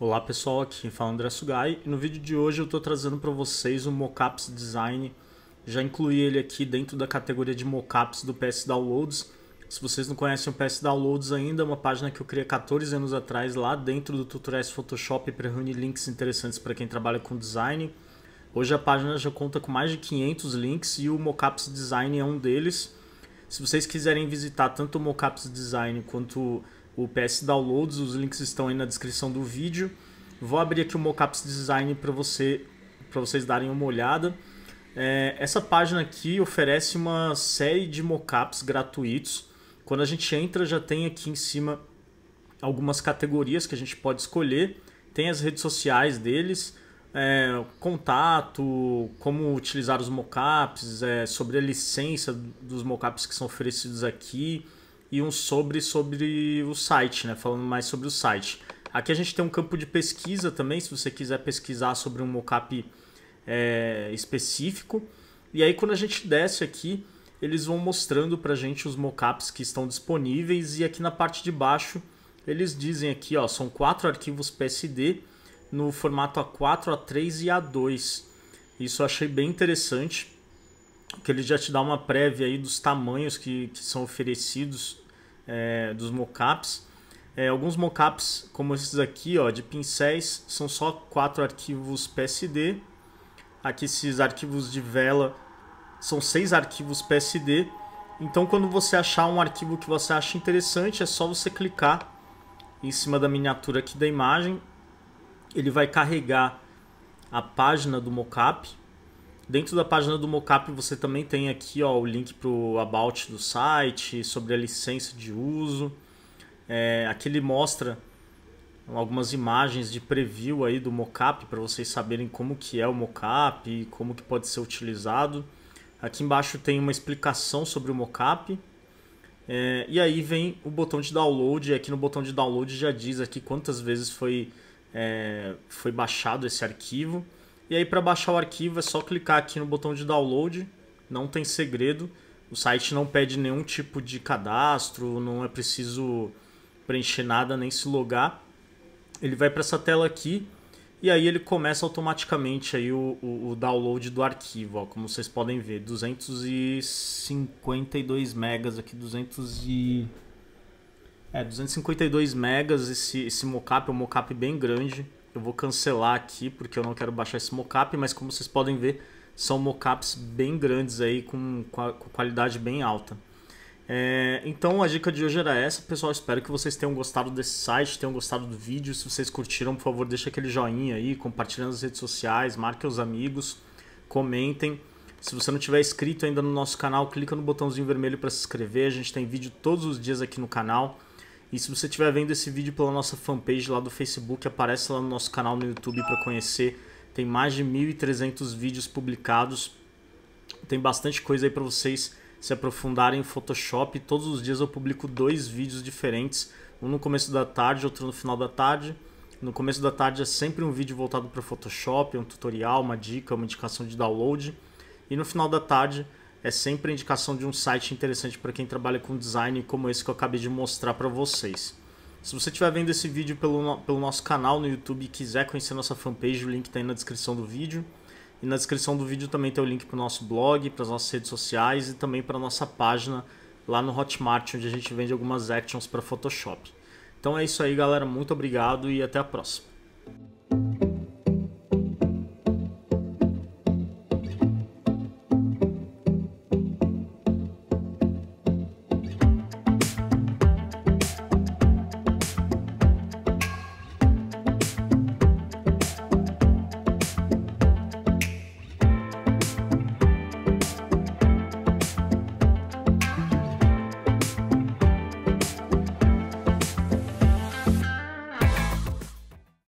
Olá pessoal, aqui fala é André Sugai e no vídeo de hoje eu estou trazendo para vocês o Mocaps Design. Já incluí ele aqui dentro da categoria de Mocaps do PS Downloads. Se vocês não conhecem o PS Downloads ainda, é uma página que eu criei 14 anos atrás lá dentro do Tutoriais Photoshop para reunir links interessantes para quem trabalha com design. Hoje a página já conta com mais de 500 links e o Mocaps Design é um deles. Se vocês quiserem visitar tanto o Mocaps Design quanto o PS Downloads, os links estão aí na descrição do vídeo. Vou abrir aqui o mocaps Design para você, para vocês darem uma olhada. É, essa página aqui oferece uma série de mocaps gratuitos. Quando a gente entra, já tem aqui em cima algumas categorias que a gente pode escolher. Tem as redes sociais deles, é, contato, como utilizar os mocaps é, sobre a licença dos mocaps que são oferecidos aqui, e um sobre sobre o site, né? Falando mais sobre o site. Aqui a gente tem um campo de pesquisa também, se você quiser pesquisar sobre um mocap é, específico. E aí quando a gente desce aqui, eles vão mostrando para a gente os mocaps que estão disponíveis e aqui na parte de baixo eles dizem aqui, ó, são quatro arquivos PSD no formato A4, A3 e A2. Isso eu achei bem interessante, que ele já te dá uma prévia aí dos tamanhos que, que são oferecidos é, dos mockups. É, alguns mockups, como esses aqui, ó, de pincéis, são só quatro arquivos PSD. Aqui esses arquivos de vela são seis arquivos PSD. Então, quando você achar um arquivo que você acha interessante, é só você clicar em cima da miniatura aqui da imagem. Ele vai carregar a página do mockup Dentro da página do mocap você também tem aqui ó, o link para o about do site, sobre a licença de uso. É, aqui ele mostra algumas imagens de preview aí do mocap para vocês saberem como que é o mocap e como que pode ser utilizado. Aqui embaixo tem uma explicação sobre o mocap. É, e aí vem o botão de download. E aqui no botão de download já diz aqui quantas vezes foi, é, foi baixado esse arquivo. E aí para baixar o arquivo é só clicar aqui no botão de download, não tem segredo. O site não pede nenhum tipo de cadastro, não é preciso preencher nada nem se logar. Ele vai para essa tela aqui e aí ele começa automaticamente aí o, o, o download do arquivo, ó, como vocês podem ver, 252 megas aqui, 200 e... É, 252 megas esse, esse mockup, é um mockup bem grande. Eu vou cancelar aqui porque eu não quero baixar esse mocap, mas como vocês podem ver, são mocaps bem grandes aí, com, com qualidade bem alta. É, então a dica de hoje era essa, pessoal. Espero que vocês tenham gostado desse site, tenham gostado do vídeo. Se vocês curtiram, por favor, deixa aquele joinha aí, compartilhe nas redes sociais, marque os amigos, comentem. Se você não tiver inscrito ainda no nosso canal, clica no botãozinho vermelho para se inscrever. A gente tem vídeo todos os dias aqui no canal. E se você estiver vendo esse vídeo pela nossa fanpage lá do Facebook, aparece lá no nosso canal no YouTube para conhecer. Tem mais de 1.300 vídeos publicados. Tem bastante coisa aí para vocês se aprofundarem em Photoshop. Todos os dias eu publico dois vídeos diferentes, um no começo da tarde, outro no final da tarde. No começo da tarde é sempre um vídeo voltado para Photoshop, um tutorial, uma dica, uma indicação de download. E no final da tarde é sempre a indicação de um site interessante para quem trabalha com design como esse que eu acabei de mostrar para vocês. Se você estiver vendo esse vídeo pelo, pelo nosso canal no YouTube e quiser conhecer nossa fanpage, o link está aí na descrição do vídeo. E na descrição do vídeo também tem o link para o nosso blog, para as nossas redes sociais e também para a nossa página lá no Hotmart, onde a gente vende algumas actions para Photoshop. Então é isso aí, galera. Muito obrigado e até a próxima.